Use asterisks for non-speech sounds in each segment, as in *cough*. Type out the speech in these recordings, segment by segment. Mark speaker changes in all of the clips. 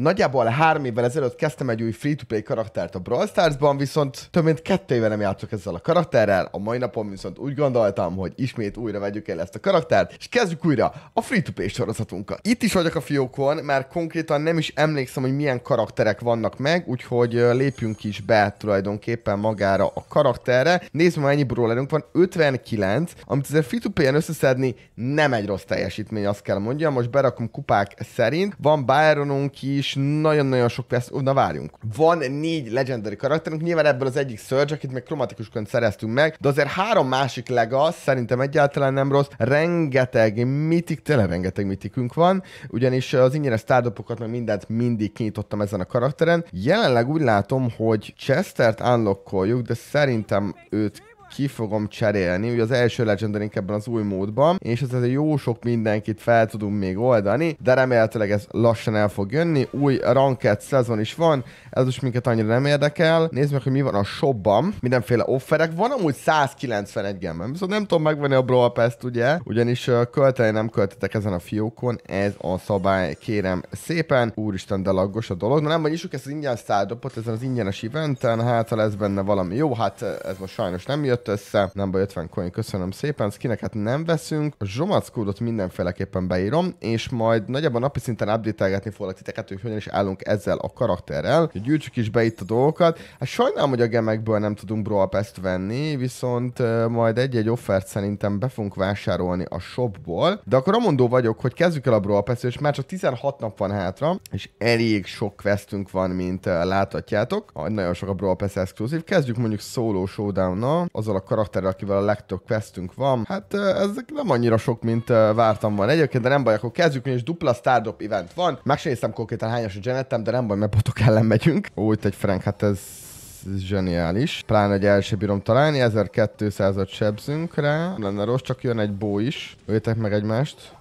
Speaker 1: Nagyjából három évvel ezelőtt kezdtem egy új free-to-play karaktert a Brawl Stars-ban, viszont több mint kettő éve nem játszok ezzel a karakterrel, a mai napon viszont úgy gondoltam, hogy ismét újra vegyük el ezt a karaktert, és kezdjük újra a free-to-play sorozatunkat. Itt is vagyok a fiókon, mert konkrétan nem is emlékszem, hogy milyen karakterek vannak meg, úgyhogy lépjünk is be tulajdonképpen magára a karakterre. Nézzük hogy mennyi brawlerünk van, 59, amit azért free-to-play-en összeszedni nem egy rossz teljesítmény, azt kell mondjam. Most berakom kupák szerint, van Byronunk is, is nagyon-nagyon sok perc, na várjunk. Van négy legendary karakterünk, nyilván ebből az egyik Surge, akit meg kromatikusként szereztünk meg, de azért három másik lega, szerintem egyáltalán nem rossz, rengeteg mitik, tényleg rengeteg mitikünk van, ugyanis az ingyenes startupokat meg mindent mindig kinyitottam ezen a karakteren. Jelenleg úgy látom, hogy Chestert unlockoljuk, de szerintem őt ki fogom cserélni. Ugye az első legendary ebben az új módban, és ez egy jó sok mindenkit fel tudunk még oldani, de remélhetőleg ez lassan el fog jönni. Új ranked szezon is van, ez most minket annyira nem érdekel. Nézzük meg, hogy mi van a shopban. Mindenféle offerek. Van amúgy 191 gemben, viszont nem tudom megvenni a Brawl Pass-t, ugye? Ugyanis költeni nem költetek ezen a fiókon, ez a szabály, kérem szépen. Úristen, de laggos a dolog. Na nem, vagy nyissuk ezt az ingyen szárdopot ezen az ingyenes eventen, hát ha lesz benne valami jó, hát ez most sajnos nem jött jött össze, baj, 50 coin, köszönöm szépen, skineket hát nem veszünk, a Zsomac kódot mindenféleképpen beírom, és majd nagyjából napi szinten update-elgetni foglak titeket, hogy hogyan is állunk ezzel a karakterrel, gyűjtsük is be itt a dolgokat. Hát sajnálom, hogy a gemekből nem tudunk Brawl Pass-t venni, viszont majd egy-egy offert szerintem be fogunk vásárolni a shopból, de akkor amondó vagyok, hogy kezdjük el a Brawl Pass-t, és már csak 16 nap van hátra, és elég sok questünk van, mint láthatjátok. nagyon sok a Brawl Pass exkluzív. Kezdjük mondjuk Solo showdown nal az a azzal a karakterrel, akivel a legtöbb questünk van. Hát ezek nem annyira sok, mint vártam van. Egyébként, de nem baj, akkor kezdjük, és dupla startup event van. Meg sem néztem konkrétan hányas a genetem, de nem baj, mert botok ellen megyünk. Úgy egy Frank, hát ez zseniális. Pláne egy első bírom találni, 1200-at sebzünk rá. Nem lenne rossz, csak jön egy bó is. Öljétek meg egymást.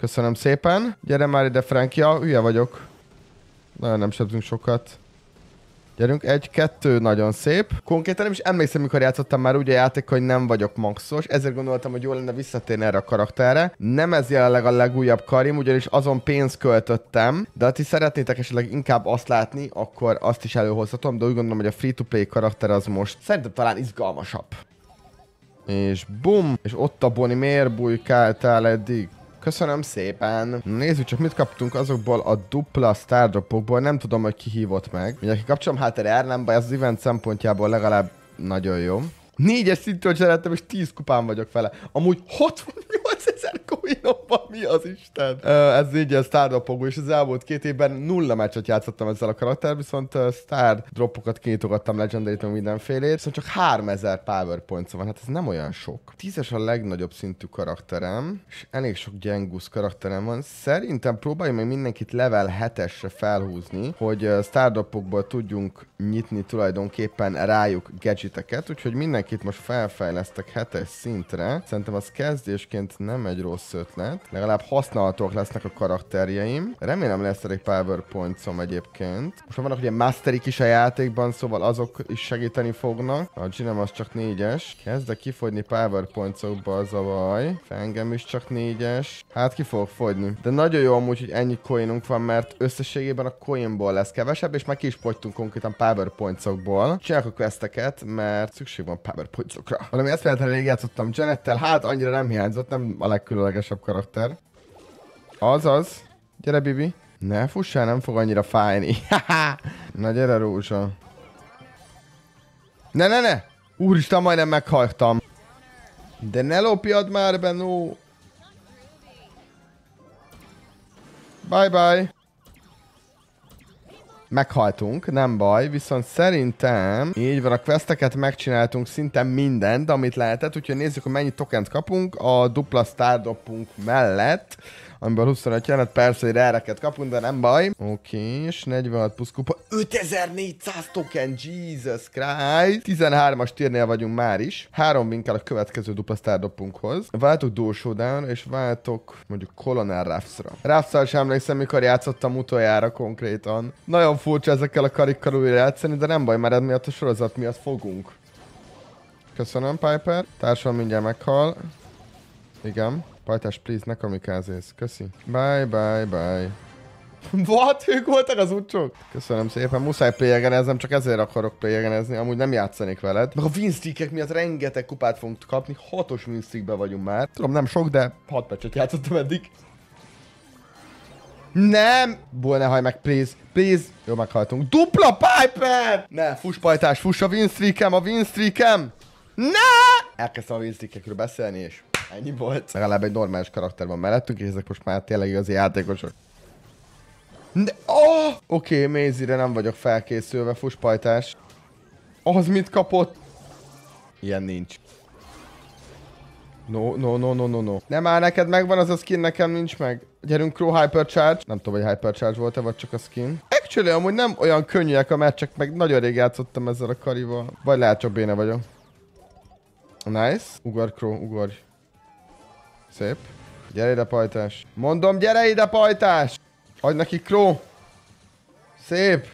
Speaker 1: Köszönöm szépen. Gyere már ide, Frankia, hülye vagyok. Nagyon nem sebzünk sokat. Gyerünk, egy, kettő, nagyon szép. Konkrétan nem is emlékszem, mikor játszottam már úgy a játék, hogy nem vagyok maxos, ezért gondoltam, hogy jó lenne visszatérni erre a karakterre. Nem ez jelenleg a legújabb karim, ugyanis azon pénzt költöttem, de ha ti szeretnétek esetleg inkább azt látni, akkor azt is előhozhatom, de úgy gondolom, hogy a free-to-play karakter az most szerintem talán izgalmasabb. És bum! És ott a Bonnie miért bujkáltál eddig? Köszönöm szépen. Nézzük csak, mit kaptunk azokból a dupla stardropokból. Nem tudom, hogy ki hívott meg. Mindjárt aki kapcsolom erre jár, nem baj, ez az event szempontjából legalább nagyon jó. Négyes szintű cseréltem, és 10 kupán vagyok vele. Amúgy 68 ezer coinomban, mi az Isten? Ez így a star dropogó, és az elmúlt két évben nulla meccset játszottam ezzel a karakter, viszont star dropokat kinyitogattam legendary meg mindenfélét, viszont csak 3000 powerpoint van, hát ez nem olyan sok. Tízes a legnagyobb szintű karakterem, és elég sok gyengusz karakterem van. Szerintem próbálj meg mindenkit level 7-esre felhúzni, hogy dropokból tudjunk nyitni tulajdonképpen rájuk gadgeteket, úgyhogy mindenkit most felfejlesztek 7-es szintre. Szerintem az kezdésként nem egy egy rossz ötlet. Legalább használhatók lesznek a karakterjeim. Remélem lesz egy powerpoint-om egyébként. Most vannak ugye masterik is a játékban, szóval azok is segíteni fognak. A ginem az csak négyes. Kezdek kifogyni powerpoint-okba az a baj. Fengem is csak négyes. Hát ki fog fogyni. De nagyon jó amúgy, hogy ennyi coinunk van, mert összességében a coinból lesz kevesebb, és már ki is fogytunk konkrétan powerpoint-okból. Csináljuk a questeket, mert szükség van powerpoint-okra. Valami ezt elég játszottam Janettel, hát annyira nem hiányzott, nem a leg legkülönlegesebb karakter. Azaz. Gyere, Bibi. Ne fussál, nem fog annyira fájni. *laughs* Na gyere, Rózsa. Ne, ne, ne! Úristen, majdnem meghaltam. De ne lopjad már, Benó! Bye-bye! meghaltunk, nem baj, viszont szerintem így van, a questeket megcsináltunk szinte mindent, amit lehetett, úgyhogy nézzük, hogy mennyi tokent kapunk a dupla stardoppunk mellett amiből 25 jön, hát persze, hogy rereket kapunk, de nem baj. Oké, és 46 plusz kupa, 5400 token, Jesus Christ! 13-as térnél vagyunk már is. Három linkkel a következő dupla sztárdoppunkhoz. Váltok Dósodán, és váltok mondjuk Colonel Ruffs-ra. ruffs sem emlékszem, mikor játszottam utoljára konkrétan. Nagyon furcsa ezekkel a karikkal újra játszani, de nem baj, mert miatt a sorozat miatt fogunk. Köszönöm, Piper. Társam mindjárt meghal. Igen. Pajtás, please, ne kamikázész. Köszi. Bye, bye, bye. *laughs* What? Ők voltak az utcsok? Köszönöm szépen, muszáj pléjegeneznem, csak ezért akarok pléjegenezni, amúgy nem játszanék veled. Meg a winstickek miatt rengeteg kupát fogunk kapni, hatos winstickbe vagyunk már. Tudom, nem sok, de hat pecset játszottam eddig. Nem! Ból, ne haj meg, please, please! Jó, meghaltunk. Dupla Piper! Ne, fuss pajtás, fuss a winstreakem, a winstreakem! Ne! Elkezdtem a winstreakekről beszélni, és Ennyi volt. Legalább egy normális karakter van mellettünk, és ezek most már tényleg igazi játékosok. Ne, oh! Oké, okay, Mézire nem vagyok felkészülve, fuspajtás. Az mit kapott? Ilyen nincs. No, no, no, no, no, no. Nem áll neked megvan az a skin, nekem nincs meg. Gyerünk Crow Hypercharge. Nem tudom, hogy Hypercharge volt-e, vagy csak a skin. Actually, amúgy nem olyan könnyűek a meccsek, meg nagyon rég játszottam ezzel a karival. Vagy lehet, csak béne vagyok. Nice. Ugor, Crow, ugorj. Szép. Gyere ide, pajtás. Mondom, gyere ide, pajtás! Adj neki kró! Szép!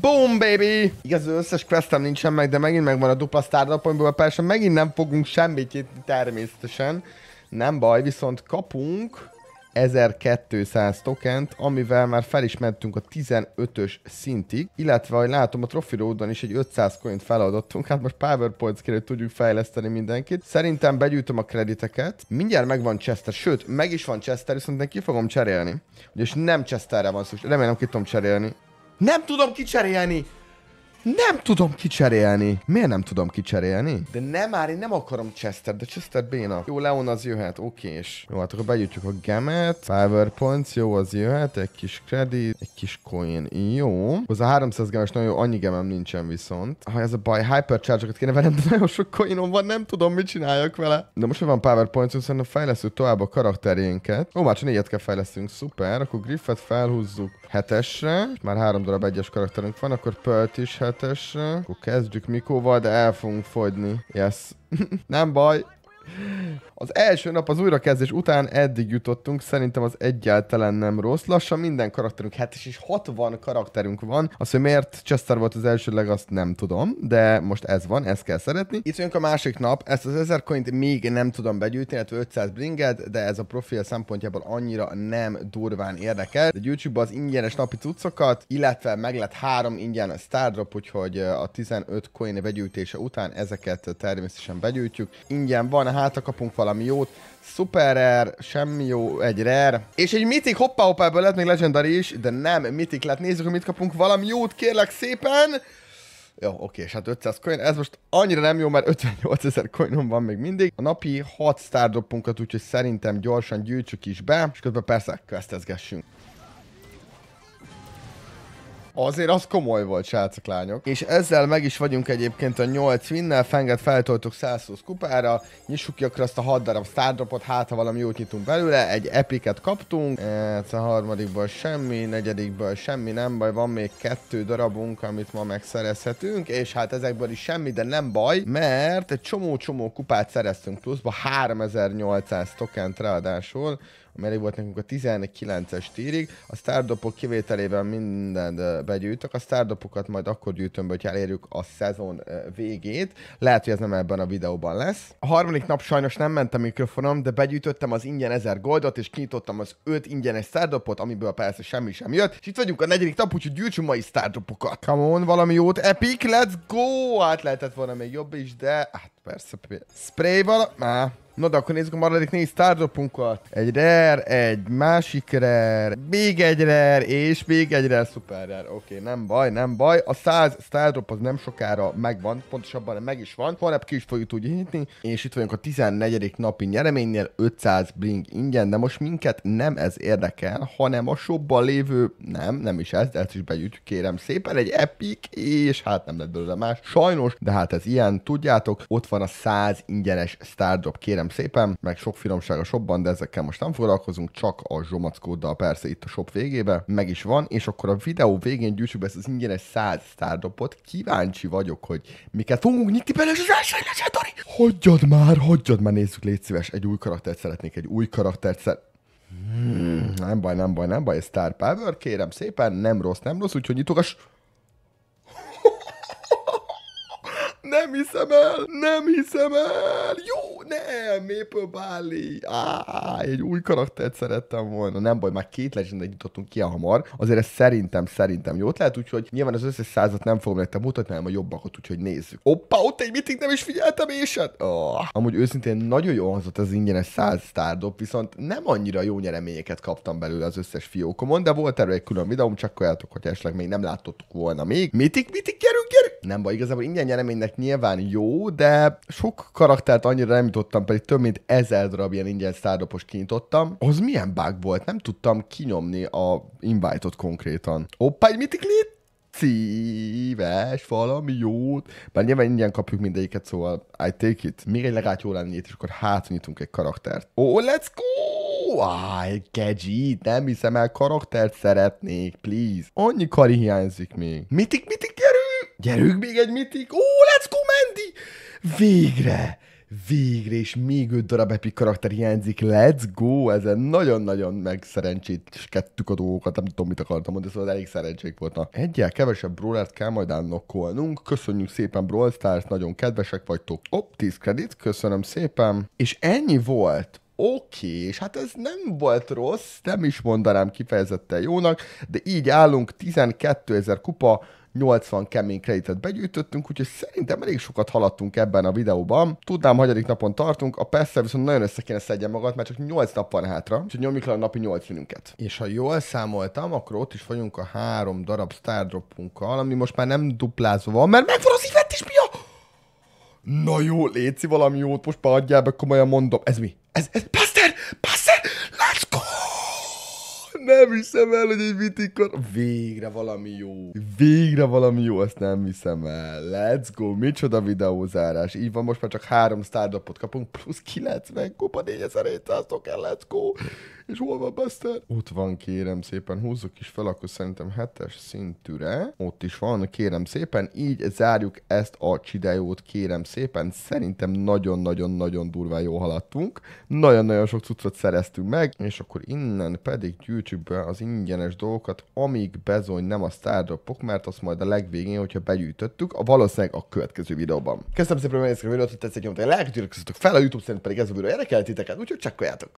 Speaker 1: Boom, baby! Igaz, az összes questem nincsen meg, de megint megvan a dupla startup, a persze megint nem fogunk semmit itt természetesen. Nem baj, viszont kapunk 1200 tokent, amivel már fel is mentünk a 15-ös szintig, illetve, ahogy látom, a Trophy Road-on is egy 500 coint feladottunk, hát most powerpoints kerül tudjuk fejleszteni mindenkit. Szerintem begyűjtöm a krediteket, mindjárt megvan Chester, sőt, meg is van Chester, viszont én ki fogom cserélni. Ugyanis nem Chesterre van szükség, remélem ki tudom cserélni. Nem tudom kicserélni! Nem tudom kicserélni. Miért nem tudom kicserélni? De nem már, én nem akarom Chester, de Chester béna. Jó, Leon az jöhet, oké és Jó, hát akkor bejutjuk a gemet. Fiverr points, jó, az jöhet. Egy kis credit, egy kis coin. Jó. Hozzá 300 gemes, nagyon jó, annyi gemem nincsen viszont. Ha ez a baj, hypercharge-okat kéne velem, de nagyon sok coinom van, nem tudom, mit csináljak vele. De most van power points, szerintem fejlesztjük tovább a karakterénket. Ó, már csak négyet kell fejlesztünk, szuper. Akkor Griffet felhúzzuk hetesre. Már három darab egyes karakterünk van, akkor Pölt is tökéletesre. Akkor kezdjük Mikóval, de el fogunk fogyni. Yes. *laughs* Nem baj, az első nap az újrakezdés után eddig jutottunk, szerintem az egyáltalán nem rossz. Lassan minden karakterünk, hát és is 60 karakterünk van. Az, hogy miért Chester volt az elsőleg, azt nem tudom, de most ez van, ezt kell szeretni. Itt jönk a másik nap, ezt az 1000 coint még nem tudom begyűjteni, illetve 500 bringet, de ez a profil szempontjából annyira nem durván érdekel. De gyűjtsük be az ingyenes napi cuccokat, illetve meg lett három ingyen a Stardrop, úgyhogy a 15 coin begyűjtése után ezeket természetesen begyűjtjük. Ingyen van benne, hátra kapunk valami jót. Super rare, semmi jó, egy rare. És egy mitik, hoppá hoppá, ebből lett még legendary is, de nem mitik lett. Nézzük, hogy mit kapunk, valami jót, kérlek szépen. Jó, oké, és hát 500 coin, ez most annyira nem jó, mert 58 ezer coinom van még mindig. A napi 6 stardropunkat, úgyhogy szerintem gyorsan gyűjtsük is be, és közben persze questezgessünk. Azért az komoly volt, srácok, lányok. És ezzel meg is vagyunk egyébként a 8 winnel, fenget feltoltuk 120 kupára, nyissuk ki akkor azt a 6 darab stardropot, hát ha valami jót nyitunk belőle, egy epiket kaptunk, ez a harmadikból semmi, negyedikből semmi, nem baj, van még kettő darabunk, amit ma megszerezhetünk, és hát ezekből is semmi, de nem baj, mert egy csomó-csomó kupát szereztünk pluszba, 3800 tokent ráadásul, mert volt nekünk a 19-es tírig, a sztárdopok kivételével mindent begyűjtök, a sztárdopokat majd akkor gyűjtöm be, elérjük a szezon végét, lehet, hogy ez nem ebben a videóban lesz. A harmadik nap sajnos nem ment a mikrofonom, de begyűjtöttem az ingyen 1000 goldot, és kinyitottam az 5 ingyenes sztárdopot, amiből persze semmi sem jött, és itt vagyunk a negyedik nap, úgyhogy gyűjtsünk mai sztárdopokat. Come on, valami jót, epic, let's go! Hát lehetett volna még jobb is, de hát persze, spray vala... Na de akkor nézzük a maradék négy startopunkat. Egy rare, egy másik rare, még egy rare, és még egy rare, szuper rare. Oké, okay, nem baj, nem baj. A 100 stardrop az nem sokára megvan, pontosabban meg is van. Holnap ki is fogjuk tudni nyitni. És itt vagyunk a 14. napi nyereménynél, 500 bling ingyen, de most minket nem ez érdekel, hanem a shopban lévő, nem, nem is ez, de ezt is begyűjtjük, kérem szépen, egy epic, és hát nem lett belőle más. Sajnos, de hát ez ilyen, tudjátok, ott van a 100 ingyenes stardrop, kérem szépen, meg sok finomság a shopban, de ezekkel most nem foglalkozunk, csak a zsomackóddal persze itt a shop végébe, meg is van, és akkor a videó végén gyűjtsük ezt az ingyenes 100 sztárdopot. Kíváncsi vagyok, hogy miket fogunk nyitni bele, és az első legendari! Hagyjad már, hagyjad már, nézzük, légy szíves, egy új karaktert szeretnék, egy új karaktert szeretnék. Hmm, nem baj, nem baj, nem baj, ez Star Power, kérem szépen, nem rossz, nem rossz, úgyhogy nyitogass. *laughs* Nem hiszem el, nem hiszem el, jó! nem, Maple Bali, Ah, egy új karaktert szerettem volna. Nem baj, már két legendet jutottunk ki a hamar, azért ez szerintem, szerintem jót lehet, úgyhogy nyilván az összes százat nem fogom nektek mutatni, hanem a jobbakat, úgyhogy nézzük. Oppa, ott egy mitig nem is figyeltem, és hát... Oh. Amúgy őszintén nagyon jó hangzott az ingyenes 100 sztárdop, viszont nem annyira jó nyereményeket kaptam belőle az összes fiókomon, de volt erről egy külön videóm, csak olyatok, hogy esetleg még nem látottuk volna még. Mitik, mitik, gyerünk, gyerünk! nem baj, igazából ingyen nyereménynek nyilván jó, de sok karaktert annyira nem jutottam, pedig több mint ezer darab ilyen ingyen szárdopos kinyitottam. Az milyen bug volt? Nem tudtam kinyomni a invite-ot konkrétan. Hoppá, egy mitik szíves, valami jót. Bár nyilván ingyen kapjuk mindegyiket, szóval I take it. Még egy legát jó lenni és akkor hát nyitunk egy karaktert. Oh, let's go! Áj, gadget, nem hiszem el, karaktert szeretnék, please. Annyi kari hiányzik még. Mitik, mitik, Gyerünk még egy mitik! Ó, let's go, Mandy! Végre! Végre, és még öt darab epic karakter hiányzik. Let's go! Ezen nagyon-nagyon megszerencséskedtük a dolgokat, nem tudom, mit akartam mondani, szóval elég szerencsék Na, Egyel kevesebb brawlert kell majd annokkolnunk. Köszönjük szépen, Brawl Stars, nagyon kedvesek vagytok. Op, 10 kredit, köszönöm szépen. És ennyi volt oké, okay, és hát ez nem volt rossz, nem is mondanám kifejezetten jónak, de így állunk, 12 ezer kupa, 80 kemény kreditet begyűjtöttünk, úgyhogy szerintem elég sokat haladtunk ebben a videóban. Tudnám, hagyadik napon tartunk, a persze viszont nagyon össze kéne szedjen magát, mert csak 8 nap van hátra, úgyhogy nyomjuk le a napi 8 minünket. És ha jól számoltam, akkor ott is vagyunk a három darab stardropunkkal, ami most már nem duplázva van, mert megvan az event is, mi a... Na jó, léci valami jót, most már adjál be, komolyan mondom. Ez mi? Ez, ez, Buster! Buster! Nem hiszem el, hogy egy mitikor. Végre valami jó. Végre valami jó, azt nem hiszem el. Let's go, micsoda videózárás. Így van, most már csak három startupot kapunk, plusz 90 kupa 4700 token, let's go. És hol van Buster? Ott van, kérem szépen, húzzuk is fel, akkor szerintem hetes szintűre. Ott is van, kérem szépen. Így zárjuk ezt a csidejót, kérem szépen. Szerintem nagyon-nagyon-nagyon durván jó haladtunk. Nagyon-nagyon sok cuccot szereztünk meg, és akkor innen pedig gyűjtsük YouTube-be az ingyenes dolgokat, amíg bezony nem a sztárdropok, mert azt majd a legvégén, hogyha begyűjtöttük, a valószínűleg a következő videóban. Köszönöm szépen, hogy megnéztek a videót, hogy tetszett nyomta, lájkot, fel a YouTube szerint pedig ez a videó érdekelt titeket, úgyhogy csekkoljátok!